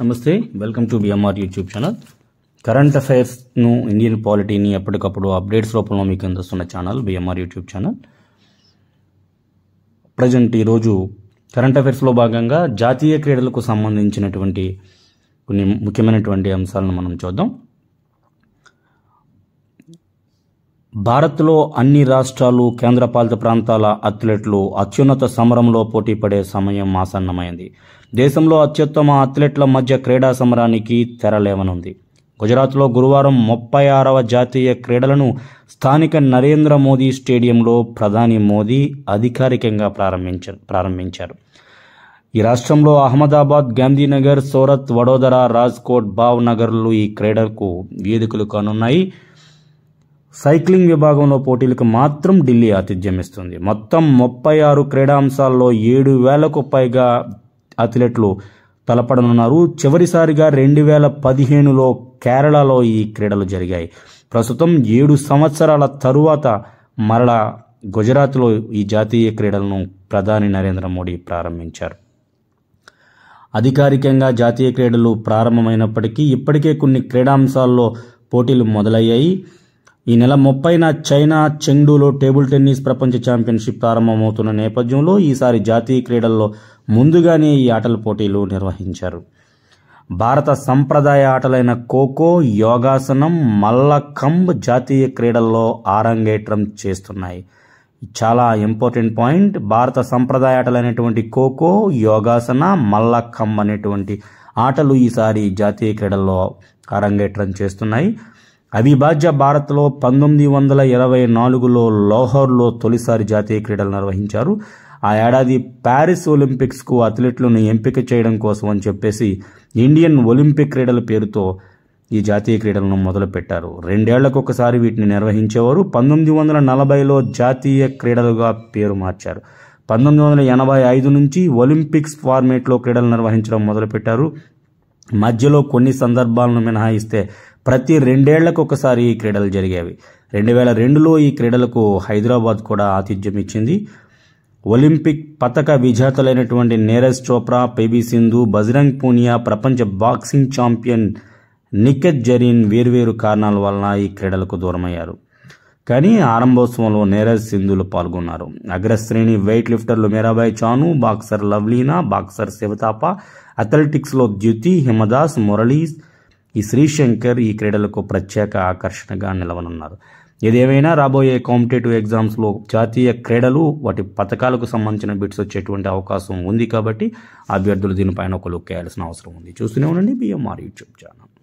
నమస్తే welcome to BMR YouTube channel current అఫైర్స్ను Indian పాలిటీని ఎప్పటికప్పుడు అప్డేట్స్ రూపంలో మీకు అందిస్తున్న channel BMR YouTube channel present ఈరోజు కరెంట్ అఫైర్స్లో భాగంగా జాతీయ క్రీడలకు సంబంధించినటువంటి కొన్ని ముఖ్యమైనటువంటి అంశాలను మనం చూద్దాం భారత్లో అన్ని రాష్ట్రాలు కేంద్రపాలిత ప్రాంతాల అథ్లెట్లు అత్యున్నత సమరంలో పోటీపడే సమయం ఆసన్నమైంది దేశంలో అత్యుత్తమ అథ్లెట్ల మధ్య క్రీడా సమరానికి తెరలేవనుంది గుజరాత్లో గురువారం ముప్పై ఆరవ జాతీయ క్రీడలను స్థానిక నరేంద్ర మోదీ స్టేడియంలో ప్రధాని మోదీ అధికారికంగా ప్రారంభించారు ప్రారంభించారు ఈ రాష్ట్రంలో అహ్మదాబాద్ గాంధీనగర్ సూరత్ వడోదర రాజ్కోట్ భావ్నగర్లు ఈ క్రీడలకు వేదికలు కానున్నాయి సైక్లింగ్ విభాగంలో పోటీలకు మాత్రం ఢిల్లీ ఆతిథ్యం ఇస్తుంది మొత్తం ముప్పై ఆరు క్రీడాంశాల్లో ఏడు వేలకు పైగా అథ్లెట్లు తలపడనున్నారు చివరిసారిగా రెండు వేల పదిహేనులో కేరళలో ఈ క్రీడలు జరిగాయి ప్రస్తుతం ఏడు సంవత్సరాల తరువాత మరలా గుజరాత్లో ఈ జాతీయ క్రీడలను ప్రధాని నరేంద్ర మోడీ ప్రారంభించారు అధికారికంగా జాతీయ క్రీడలు ప్రారంభమైనప్పటికీ ఇప్పటికే కొన్ని క్రీడాంశాల్లో పోటీలు మొదలయ్యాయి ఈ నెల ముప్పైన చైనా చెంగ్డూలో టేబుల్ టెన్నిస్ ప్రపంచ ఛాంపియన్షిప్ ప్రారంభమవుతున్న నేపథ్యంలో ఈసారి జాతీయ క్రీడల్లో ముందుగానే ఈ ఆటల పోటీలు నిర్వహించారు భారత సంప్రదాయ ఆటలైన ఖోఖో యోగాసనం మల్లఖంబ్ జాతీయ క్రీడల్లో ఆరంగేట్రం చేస్తున్నాయి చాలా ఇంపార్టెంట్ పాయింట్ భారత సంప్రదాయ ఆటలైనటువంటి ఖోఖో యోగాసన మల్లఖంబ్ అనేటువంటి ఆటలు ఈసారి జాతీయ క్రీడల్లో అరంగేట్రం చేస్తున్నాయి అవిభాజ్య భారత్లో పంతొమ్మిది వందల ఇరవై నాలుగులో లాహోర్లో తొలిసారి జాతీయ క్రీడలు నిర్వహించారు ఆ ఏడాది ప్యారిస్ ఒలింపిక్స్కు అథ్లెట్లను ఎంపిక చేయడం కోసం అని చెప్పేసి ఇండియన్ ఒలింపిక్ క్రీడల పేరుతో ఈ జాతీయ క్రీడలను మొదలుపెట్టారు రెండేళ్లకు ఒకసారి వీటిని నిర్వహించేవారు పంతొమ్మిది వందల నలభైలో జాతీయ క్రీడలుగా పేరు మార్చారు పంతొమ్మిది వందల ఎనభై ఐదు నుంచి ఒలింపిక్స్ ఫార్మేట్లో క్రీడలు నిర్వహించడం మొదలుపెట్టారు మధ్యలో కొన్ని సందర్భాలను మినహాయిస్తే ప్రతి రెండేళ్లకు ఒకసారి ఈ క్రీడలు జరిగేవి రెండు వేల రెండులో ఈ క్రీడలకు హైదరాబాద్ కూడా ఆతిథ్యం ఇచ్చింది ఒలింపిక్ పతక విజేతలైనటువంటి నీరజ్ చోప్రా పివి సింధు బజరంగ్ పూనియా ప్రపంచ బాక్సింగ్ ఛాంపియన్ నికెట్ జరీన్ వేర్వేరు కారణాల వలన ఈ క్రీడలకు దూరమయ్యారు కానీ ఆరంభోత్సవంలో నీరజ్ సింధులు పాల్గొన్నారు అగ్రశ్రేణి వెయిట్ లిఫ్టర్లు మీరాబాయ్ చాను బాక్సర్ లవ్లీనా బాక్సర్ శివతాప అథ్లెటిక్స్లో ద్యుతి హిమదాస్ మురళీ ఈ శ్రీశంకర్ ఈ క్రీడలకు ప్రత్యేక ఆకర్షణగా నిలవనున్నారు ఏదేమైనా రాబోయే కాంపిటేటివ్ ఎగ్జామ్స్లో జాతీయ క్రీడలు వాటి పథకాలకు సంబంధించిన బిట్స్ వచ్చేటువంటి అవకాశం ఉంది కాబట్టి అభ్యర్థులు దీనిపైన ఒక లుక్ వేయాల్సిన అవసరం ఉంది చూస్తూనే ఉండండి బిఎంఆర్ యూట్యూబ్ ఛానల్